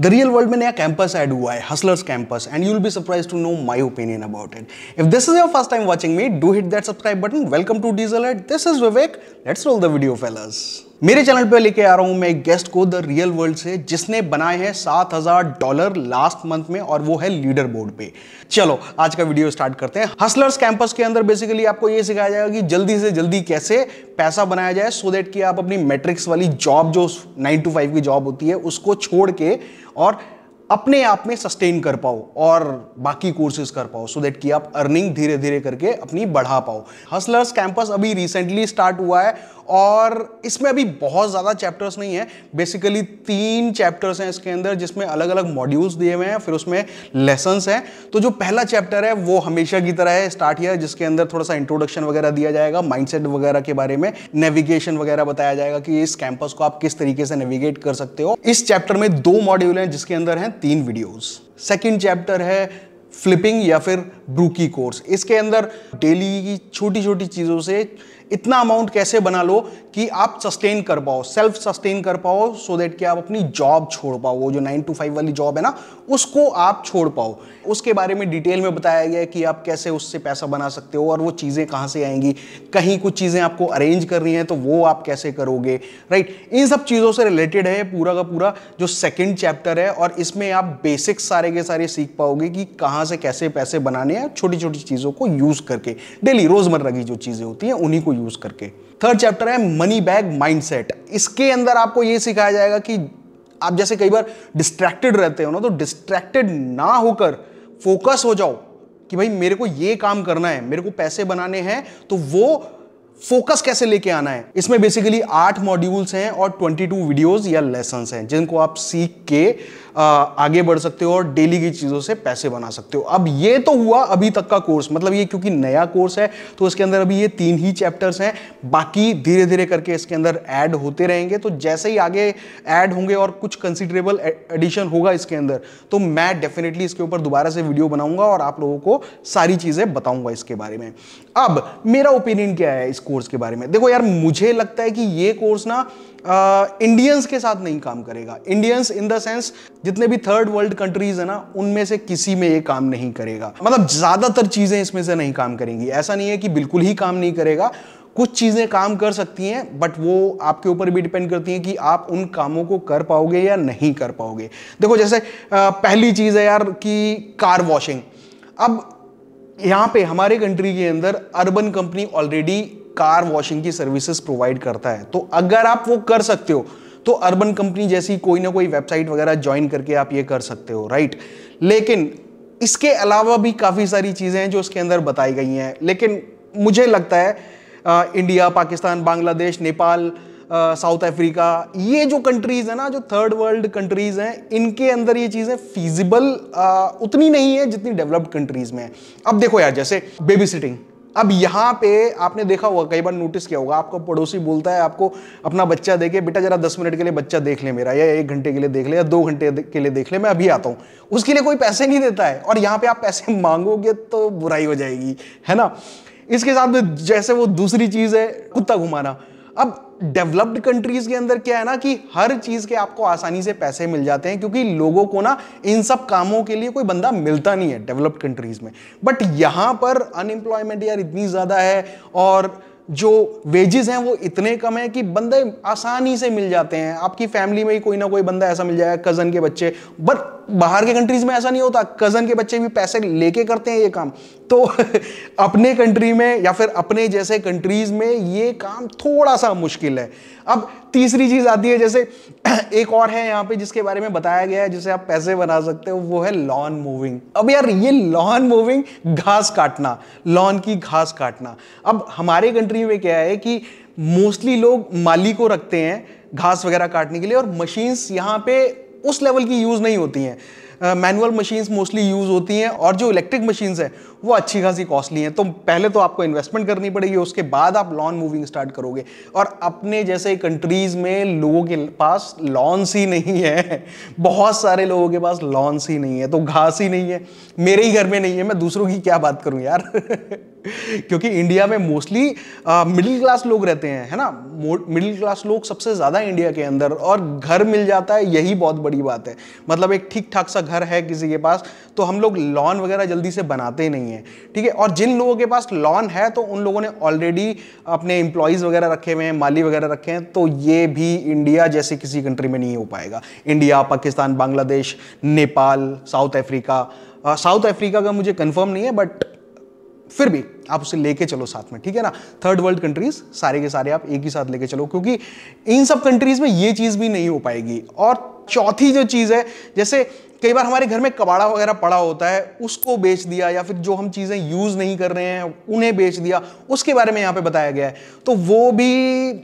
The real world में नया campus add हुआ Hustlers campus and you will be surprised to know my opinion about it. If this is your first time watching me, do hit that subscribe button. Welcome to Diesel This is Vivek. Let's roll the video, fellas. मेरे channel पे लेके आ रहा हूं मैं एक guest को the real world से जिसने बनाए हैं सात हजार डॉलर लास्ट मंथ में और वो है लीडर बोर्ड पे चलो आज का वीडियो स्टार्ट करते हैं हसलर्स कैंपस के अंदर बेसिकली आपको ये सिखाया जाएगा कि जल्दी से जल्दी कैसे पैसा बनाया जाए सो देट कि आप अपनी मैट्रिक्स वाली जॉब जो नाइन टू फाइव की जॉब होती है उसको छोड़ के और अपने आप में सस्टेन कर पाओ और बाकी कोर्सेज कर पाओ सो so देट कि आप अर्निंग धीरे धीरे करके अपनी बढ़ा पाओ हसलर्स कैंपस अभी रिसेंटली स्टार्ट हुआ है और इसमें अभी बहुत ज़्यादा चैप्टर्स नहीं है बेसिकली तीन चैप्टर्स हैं इसके अंदर जिसमें अलग अलग मॉड्यूल्स दिए हुए हैं फिर उसमें लेसन्स हैं तो जो पहला चैप्टर है वो हमेशा की तरह है स्टार्ट हियर जिसके अंदर थोड़ा सा इंट्रोडक्शन वगैरह दिया जाएगा माइंडसेट वगैरह के बारे में नेविगेशन वगैरह बताया जाएगा कि इस कैंपस को आप किस तरीके से नेविगेट कर सकते हो इस चैप्टर में दो मॉड्यूल हैं जिसके अंदर हैं तीन वीडियोस सेकंड चैप्टर है फ्लिपिंग या फिर ब्रूकी कोर्स इसके अंदर डेली की छोटी छोटी चीज़ों से इतना अमाउंट कैसे बना लो कि आप सस्टेन कर पाओ सेल्फ सस्टेन कर पाओ सो so कि आप अपनी जॉब छोड़ पाओ वो जो नाइन टू फाइव वाली जॉब है ना उसको आप छोड़ पाओ उसके बारे में डिटेल में बताया गया है कि आप कैसे उससे पैसा बना सकते हो और वो चीज़ें कहाँ से आएंगी कहीं कुछ चीज़ें आपको अरेंज करनी है तो वो आप कैसे करोगे राइट इन सब चीज़ों से रिलेटेड है पूरा का पूरा जो सेकेंड चैप्टर है और इसमें आप बेसिक्स सारे के सारे सीख पाओगे कि कहाँ से कैसे पैसे बनाने हैं छोटी छोटी चीज़ों को यूज़ करके डेली रोज़मर्रा की जो चीज़ें होती हैं उन्हीं को यूज करके थर्ड चैप्टर है मनी बैग माइंडसेट इसके अंदर आपको ये सिखाया जाएगा कि आप जैसे कई बार डिस्ट्रैक्टेड रहते हो ना तो डिस्ट्रैक्टेड ना होकर फोकस हो जाओ कि भाई मेरे को ये काम करना है मेरे को पैसे बनाने हैं तो वो फोकस कैसे लेके आना है इसमें बेसिकली आठ मॉड्यूल्स हैं और 22 वीडियोस या लेसन हैं जिनको आप सीख के आगे बढ़ सकते हो और डेली की चीज़ों से पैसे बना सकते हो अब ये तो हुआ अभी तक का कोर्स मतलब ये क्योंकि नया कोर्स है तो इसके अंदर अभी ये तीन ही चैप्टर्स हैं बाकी धीरे धीरे करके इसके अंदर ऐड होते रहेंगे तो जैसे ही आगे ऐड होंगे और कुछ कंसिडरेबल एडिशन होगा इसके अंदर तो मैं डेफिनेटली इसके ऊपर दोबारा से वीडियो बनाऊंगा और आप लोगों को सारी चीज़ें बताऊंगा इसके बारे में अब मेरा ओपिनियन क्या है इस कोर्स के बारे में देखो यार मुझे लगता है कि ये कोर्स ना इंडियंस के साथ नहीं काम करेगा इंडियंस इन द सेंस जितने भी थर्ड वर्ल्ड कंट्रीज है ना उनमें से किसी में ये काम नहीं करेगा मतलब ज़्यादातर चीज़ें इसमें से नहीं काम करेंगी ऐसा नहीं है कि बिल्कुल ही काम नहीं करेगा कुछ चीज़ें काम कर सकती हैं बट वो आपके ऊपर भी डिपेंड करती हैं कि आप उन कामों को कर पाओगे या नहीं कर पाओगे देखो जैसे पहली चीज़ है यार कि कार वॉशिंग अब यहाँ पे हमारे कंट्री के अंदर Urban Company already car washing की सर्विसेज प्रोवाइड करता है तो अगर आप वो कर सकते हो तो अर्बन कंपनी जैसी कोई ना कोई वेबसाइट वगैरह ज्वाइन करके आप ये कर सकते हो राइट लेकिन इसके अलावा भी काफ़ी सारी चीज़ें हैं जो इसके अंदर बताई गई हैं लेकिन मुझे लगता है आ, India Pakistan Bangladesh Nepal South Africa ये जो कंट्रीज़ है ना जो थर्ड वर्ल्ड कंट्रीज़ हैं इनके अंदर ये चीज़ें फीजिबल उतनी नहीं है जितनी डेवलप्ड कंट्रीज़ में है अब देखो यार जैसे बेबी सिटिंग अब यहाँ पे आपने देखा होगा कई बार नोटिस किया होगा आपका पड़ोसी बोलता है आपको अपना बच्चा देखे बेटा जरा दस मिनट के लिए बच्चा देख ले मेरा या एक घंटे के लिए देख ले या दो घंटे के लिए देख ले मैं अभी आता हूँ उसके लिए कोई पैसे नहीं देता है और यहाँ पे आप पैसे मांगोगे तो बुराई हो जाएगी है ना इसके साथ में जैसे वो दूसरी चीज़ है कुत्ता घुमाना अब डेवलप्ड कंट्रीज के अंदर क्या है ना कि हर चीज के आपको आसानी से पैसे मिल जाते हैं क्योंकि लोगों को ना इन सब कामों के लिए कोई बंदा मिलता नहीं है डेवलप्ड कंट्रीज में बट यहां पर अनएम्प्लॉयमेंट यार इतनी ज्यादा है और जो वेजेस हैं वो इतने कम हैं कि बंदे आसानी से मिल जाते हैं आपकी फैमिली में ही कोई ना कोई बंदा ऐसा मिल जाएगा कज़न के बच्चे बट बाहर के कंट्रीज में ऐसा नहीं होता कज़न के बच्चे भी पैसे लेके करते हैं ये काम तो अपने कंट्री में या फिर अपने जैसे कंट्रीज में ये काम थोड़ा सा मुश्किल है अब तीसरी चीज़ आती है जैसे एक और है यहाँ पे जिसके बारे में बताया गया है जिसे आप पैसे बना सकते हो वो है लॉन मूविंग अब यार ये लॉन मूविंग घास काटना लॉन की घास काटना अब हमारे कंट्री में क्या है कि मोस्टली लोग माली को रखते हैं घास वगैरह काटने के लिए और मशीन्स यहाँ पे उस लेवल की यूज़ नहीं होती हैं मैनुअल मशीन्स मोस्टली यूज़ होती हैं और जो इलेक्ट्रिक मशीन्स हैं वो अच्छी खासी कॉस्टली हैं तो पहले तो आपको इन्वेस्टमेंट करनी पड़ेगी उसके बाद आप लॉन मूविंग स्टार्ट करोगे और अपने जैसे कंट्रीज़ में लोगों के पास लॉन्स ही नहीं है बहुत सारे लोगों के पास लॉन्स ही नहीं है तो घास ही नहीं है मेरे ही घर में नहीं है मैं दूसरों की क्या बात करूँ यार क्योंकि इंडिया में मोस्टली मिडिल क्लास लोग रहते हैं है ना मिडिल क्लास लोग सबसे ज़्यादा इंडिया के अंदर और घर मिल जाता है यही बहुत बड़ी बात है मतलब एक ठीक ठाक सा घर है किसी के पास तो हम लोग लॉन वगैरह जल्दी से बनाते ही नहीं हैं ठीक है और जिन लोगों के पास लॉन है तो उन लोगों ने ऑलरेडी अपने एम्प्लॉयज़ वगैरह रखे हुए हैं माली वगैरह रखे हैं तो ये भी इंडिया जैसे किसी कंट्री में नहीं हो पाएगा India Pakistan Bangladesh Nepal South Africa South Africa का मुझे कन्फर्म नहीं है बट फिर भी आप उसे लेके चलो साथ में ठीक है ना थर्ड वर्ल्ड कंट्रीज सारे के सारे आप एक ही साथ लेके चलो क्योंकि इन सब कंट्रीज में ये चीज़ भी नहीं हो पाएगी और चौथी जो चीज़ है जैसे कई बार हमारे घर में कबाड़ा वगैरह पड़ा होता है उसको बेच दिया या फिर जो हम चीज़ें यूज़ नहीं कर रहे हैं उन्हें बेच दिया उसके बारे में यहाँ पे बताया गया है तो वो भी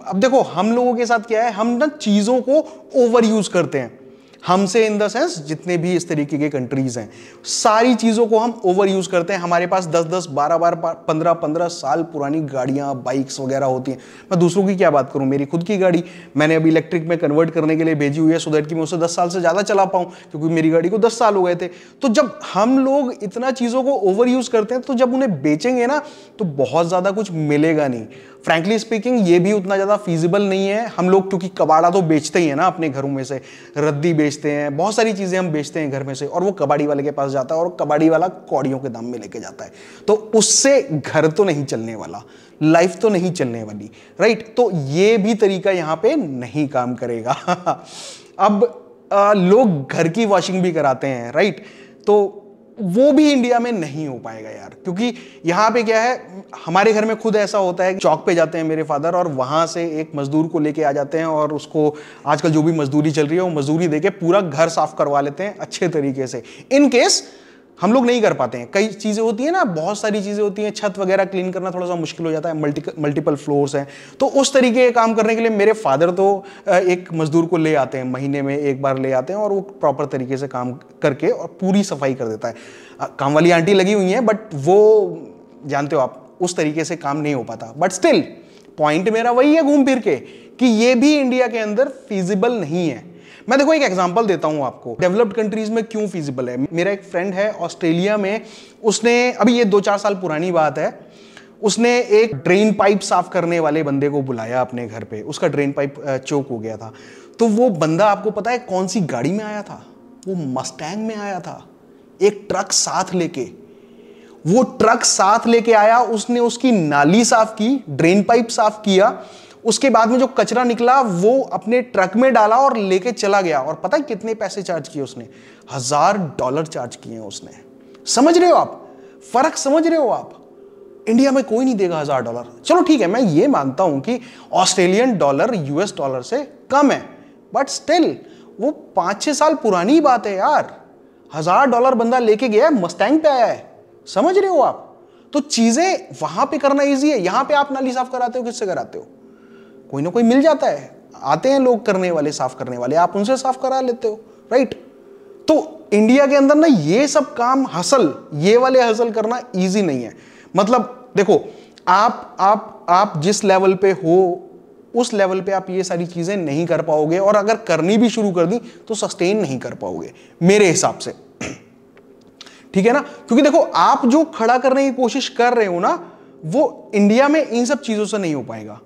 अब देखो हम लोगों के साथ क्या है हम ना चीज़ों को ओवर यूज़ करते हैं हमसे इन द सेंस जितने भी इस तरीके के कंट्रीज हैं सारी चीज़ों को हम ओवर यूज़ करते हैं हमारे पास 10 10 12 बार 15 15 साल पुरानी गाड़ियाँ बाइक्स वगैरह होती हैं मैं दूसरों की क्या बात करूँ मेरी खुद की गाड़ी मैंने अभी इलेक्ट्रिक में कन्वर्ट करने के लिए भेजी हुई है सो दैट कि मैं उसे दस साल से ज़्यादा चला पाऊँ क्योंकि मेरी गाड़ी को दस साल हो गए थे तो जब हम लोग इतना चीज़ों को ओवर यूज़ करते हैं तो जब उन्हें बेचेंगे ना तो बहुत ज़्यादा कुछ मिलेगा नहीं फ्रेंकली स्पीकिंग ये भी उतना ज़्यादा फीजिबल नहीं है हम लोग क्योंकि कबाड़ा तो बेचते ही है ना अपने घरों में से रद्दी बेचते हैं बहुत सारी चीज़ें हम बेचते हैं घर में से और वो कबाड़ी वाले के पास जाता है और कबाड़ी वाला कौड़ियों के दाम में लेके जाता है तो उससे घर तो नहीं चलने वाला लाइफ तो नहीं चलने वाली राइट तो ये भी तरीका यहाँ पे नहीं काम करेगा अब आ, लोग घर की वॉशिंग भी कराते हैं राइट तो वो भी इंडिया में नहीं हो पाएगा यार क्योंकि यहाँ पे क्या है हमारे घर में खुद ऐसा होता है चौक पे जाते हैं मेरे फादर और वहाँ से एक मजदूर को लेके आ जाते हैं और उसको आजकल जो भी मजदूरी चल रही है वो मजदूरी देके पूरा घर साफ करवा लेते हैं अच्छे तरीके से इन केस हम लोग नहीं कर पाते हैं कई चीज़ें होती हैं ना बहुत सारी चीज़ें होती हैं छत वगैरह क्लीन करना थोड़ा सा मुश्किल हो जाता है मल्टी मल्टीपल फ्लोर्स हैं तो उस तरीके के काम करने के लिए मेरे फादर तो एक मजदूर को ले आते हैं महीने में एक बार ले आते हैं और वो प्रॉपर तरीके से काम करके और पूरी सफाई कर देता है काम वाली आंटी लगी हुई हैं बट वो जानते हो आप उस तरीके से काम नहीं हो पाता बट स्टिल पॉइंट मेरा वही है घूम फिर के कि ये भी इंडिया के अंदर फिजिबल नहीं है मैं देखो एक एग्जाम्पल देता हूँ आपको डेवलप्ड कंट्रीज में क्यों फिजिबल है मेरा एक फ्रेंड है ऑस्ट्रेलिया में उसने अभी ये दो चार साल पुरानी बात है उसने एक ड्रेन पाइप साफ करने वाले बंदे को बुलाया अपने घर पे उसका ड्रेन पाइप चोक हो गया था तो वो बंदा आपको पता है कौन सी गाड़ी में आया था वो मस्टैंग में आया था एक ट्रक साथ लेके वो ट्रक साथ लेके आया उसने उसकी नाली साफ की ड्रेन पाइप साफ किया उसके बाद में जो कचरा निकला वो अपने ट्रक में डाला और लेके चला गया और पता है कितने पैसे चार्ज किए उसने हजार डॉलर चार्ज किए उसने समझ रहे हो आप फर्क समझ रहे हो आप इंडिया में कोई नहीं देगा हजार डॉलर चलो ठीक है मैं ये मानता हूं कि ऑस्ट्रेलियन डॉलर यूएस डॉलर से कम है बट स्टिल वो पांच छह साल पुरानी बात है यार हजार डॉलर बंदा लेके गया है मस्टैंग पे आया है समझ रहे हो आप तो चीजें वहां पे करना इजी है यहां पे आप नाली साफ कराते हो किससे कराते हो कोई ना कोई मिल जाता है आते हैं लोग करने वाले साफ करने वाले आप उनसे साफ करा लेते हो राइट तो इंडिया के अंदर ना ये सब काम हसल ये वाले हसल करना इजी नहीं है मतलब देखो आप आप आप जिस लेवल पे हो उस लेवल पे आप ये सारी चीज़ें नहीं कर पाओगे और अगर करनी भी शुरू कर दी तो सस्टेन नहीं कर पाओगे मेरे हिसाब से ठीक है ना क्योंकि देखो आप जो खड़ा करने की कोशिश कर रहे हो ना वो इंडिया में इन सब चीज़ों से नहीं हो पाएगा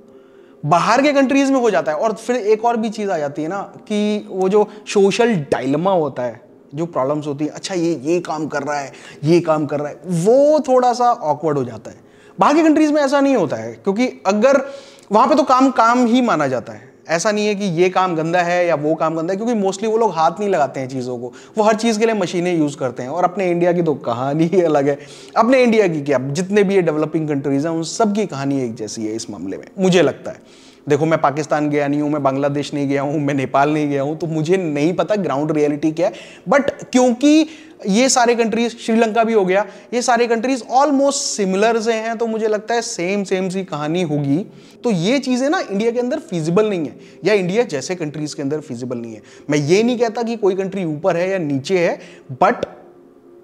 बाहर के कंट्रीज में हो जाता है और फिर एक और भी चीज़ आ जाती है ना कि वो जो सोशल डायलमा होता है जो प्रॉब्लम्स होती है अच्छा ये ये काम कर रहा है ये काम कर रहा है वो थोड़ा सा ऑकवर्ड हो जाता है बाहर की कंट्रीज में ऐसा नहीं होता है क्योंकि अगर वहां पे तो काम काम ही माना जाता है ऐसा नहीं है कि ये काम गंदा है या वो काम गंदा है क्योंकि मोस्टली वो लोग हाथ नहीं लगाते हैं चीज़ों को वो हर चीज़ के लिए मशीनें यूज़ करते हैं और अपने इंडिया की तो कहानी ही अलग है अपने इंडिया की क्या जितने भी ये डेवलपिंग कंट्रीज़ हैं उन सब की कहानी एक जैसी है इस मामले में मुझे लगता है देखो मैं पाकिस्तान गया नहीं हूँ मैं बांग्लादेश नहीं गया हूँ मैं नेपाल नहीं गया हूँ तो मुझे नहीं पता ग्राउंड रियलिटी क्या है बट क्योंकि ये सारे कंट्रीज श्रीलंका भी हो गया ये सारे कंट्रीज ऑलमोस्ट सिमिलर से हैं तो मुझे लगता है सेम सेम सी कहानी होगी तो ये चीज़ें ना इंडिया के अंदर फिजिबल नहीं है या इंडिया जैसे कंट्रीज के अंदर फिजिबल नहीं है मैं ये नहीं कहता कि कोई कंट्री ऊपर है या नीचे है बट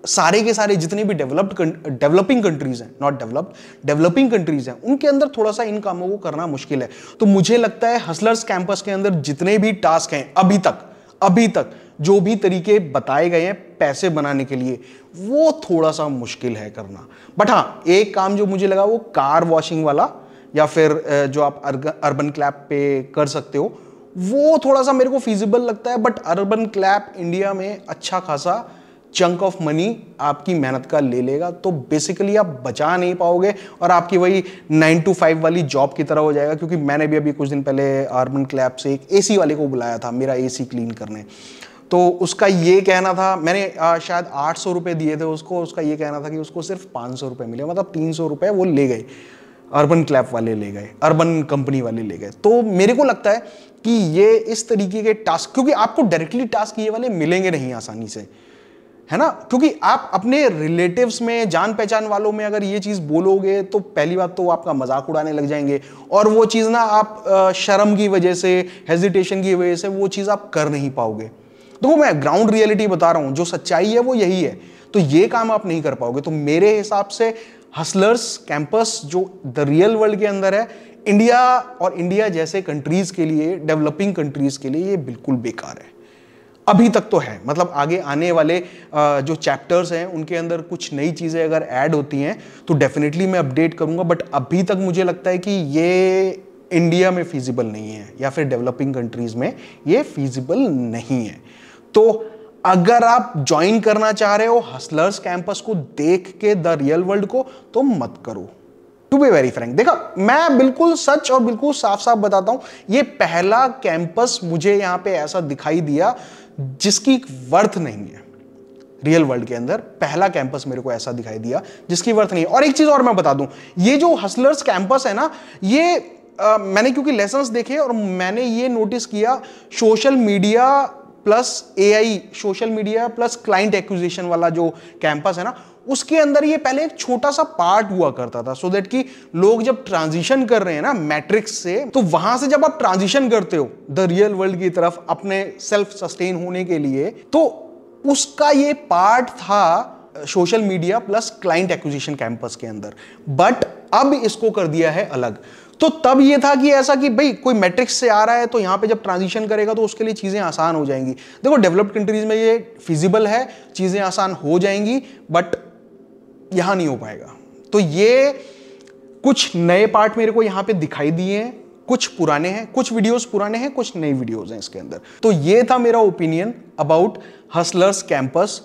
सारे के सारे जितने भी डेवलप्ड डेवलपिंग कंट्रीज हैं नॉट डेवलप्ड डेवलपिंग कंट्रीज हैं उनके अंदर थोड़ा सा इन कामों को करना मुश्किल है तो मुझे लगता है हसलर्स कैंपस के अंदर जितने भी टास्क हैं अभी तक अभी तक जो भी तरीके बताए गए हैं पैसे बनाने के लिए वो थोड़ा सा मुश्किल है करना बट हाँ एक काम जो मुझे लगा वो कार वॉशिंग वाला या फिर जो आप अर्बन क्लैप पे कर सकते हो वो थोड़ा सा मेरे को फिजिबल लगता है बट अर्बन क्लैप इंडिया में अच्छा खासा चंक ऑफ मनी आपकी मेहनत का ले लेगा तो बेसिकली आप बचा नहीं पाओगे और आपकी वही नाइन टू फाइव वाली जॉब की तरह हो जाएगा क्योंकि मैंने भी अभी कुछ दिन पहले आर्मन क्लैब से एक एसी वाले को बुलाया था मेरा एसी क्लीन करने तो उसका ये कहना था मैंने आ, शायद आठ सौ रुपये दिए थे उसको उसका ये कहना था कि उसको सिर्फ पाँच सौ रुपये मिले मतलब तीन सौ रुपये वो ले गए अर्बन क्लैप वाले ले गए अर्बन कंपनी वाले ले गए तो मेरे को लगता है कि ये इस तरीके के टास्क क्योंकि आपको डायरेक्टली टास्क ये वाले मिलेंगे नहीं आसानी से है ना क्योंकि आप अपने रिलेटिव्स में जान पहचान वालों में अगर ये चीज़ बोलोगे तो पहली बात तो आपका मजाक उड़ाने लग जाएंगे और वो चीज़ ना आप शर्म की वजह से हेजिटेशन की वजह से वो चीज़ आप कर नहीं पाओगे देखो तो मैं ग्राउंड रियलिटी बता रहा हूँ जो सच्चाई है वो यही है तो ये काम आप नहीं कर पाओगे तो मेरे हिसाब से हसलर्स कैंपस जो द रियल वर्ल्ड के अंदर है इंडिया और इंडिया जैसे कंट्रीज़ के लिए डेवलपिंग कंट्रीज़ के लिए ये बिल्कुल बेकार है अभी तक तो है मतलब आगे आने वाले जो चैप्टर्स हैं उनके अंदर कुछ नई चीज़ें अगर ऐड होती हैं तो डेफिनेटली मैं अपडेट करूंगा बट अभी तक मुझे लगता है कि ये इंडिया में फिजिबल नहीं है या फिर डेवलपिंग कंट्रीज़ में ये फिजिबल नहीं है तो अगर आप ज्वाइन करना चाह रहे हो हसलर्स कैंपस को देख के द रियल वर्ल्ड को तो मत करो टू बी वेरी फ्रेंक देखा मैं बिल्कुल सच और बिल्कुल साफ साफ बताता हूं ये पहला कैंपस मुझे यहां पे ऐसा दिखाई दिया जिसकी वर्थ नहीं है रियल वर्ल्ड के अंदर पहला कैंपस मेरे को ऐसा दिखाई दिया जिसकी वर्थ नहीं है और एक चीज और मैं बता दूं ये जो हसलर्स कैंपस है ना ये आ, मैंने क्योंकि लेसन देखे और मैंने ये नोटिस किया social media plus AI social media plus client acquisition वाला जो कैंपस है ना उसके अंदर ये पहले एक छोटा सा पार्ट हुआ करता था सो so दैट कि लोग जब ट्रांजिशन कर रहे हैं ना मैट्रिक्स से तो वहां से जब आप ट्रांजिशन करते हो द रियल वर्ल्ड की तरफ अपने सेल्फ सस्टेन होने के लिए तो उसका ये पार्ट था social media plus client acquisition campus के अंदर बट अब इसको कर दिया है अलग तो तब ये था कि ऐसा कि भाई कोई मैट्रिक्स से आ रहा है तो यहाँ पे जब ट्रांजिशन करेगा तो उसके लिए चीज़ें आसान हो जाएंगी देखो डेवलप्ड कंट्रीज में ये फिजिबल है चीज़ें आसान हो जाएंगी बट यहाँ नहीं हो पाएगा तो ये कुछ नए पार्ट मेरे को यहाँ पे दिखाई दिए हैं कुछ पुराने हैं कुछ वीडियोस पुराने हैं कुछ नई वीडियोस हैं इसके अंदर तो ये था मेरा ओपिनियन अबाउट हसलर्स कैंपस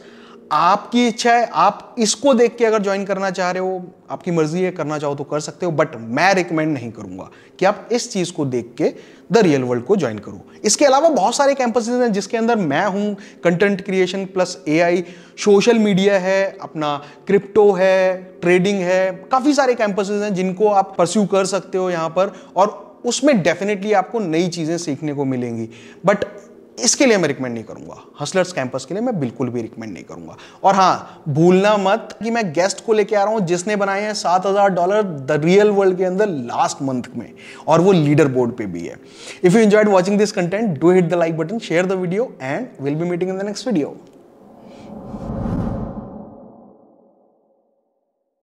आपकी इच्छा है आप इसको देख के अगर ज्वाइन करना चाह रहे हो आपकी मर्जी है करना चाहो तो कर सकते हो बट मैं रिकमेंड नहीं करूंगा कि आप इस चीज को देख के द रियल वर्ल्ड को ज्वाइन करो इसके अलावा बहुत सारे कैंपस हैं जिसके अंदर मैं हूं content creation plus a social media है अपना क्रिप्टो है ट्रेडिंग है काफी सारे कैंपसेज हैं जिनको आप परस्यू कर सकते हो यहाँ पर और उसमें डेफिनेटली आपको नई चीज़ें सीखने को मिलेंगी बट इसके लिए मैं रिकमेंड नहीं करूंगा हसलर्स कैंपस के लिए मैं बिल्कुल भी रिकमेंड नहीं करूंगा और हाँ भूलना मत कि मैं गेस्ट को लेके आ रहा हूं जिसने बनाए हैं सात हज़ार डॉलर द रियल वर्ल्ड के अंदर लास्ट मंथ में और वो लीडर बोर्ड पे भी है if you enjoyed watching this content do hit the like button share the video and will be meeting in the next video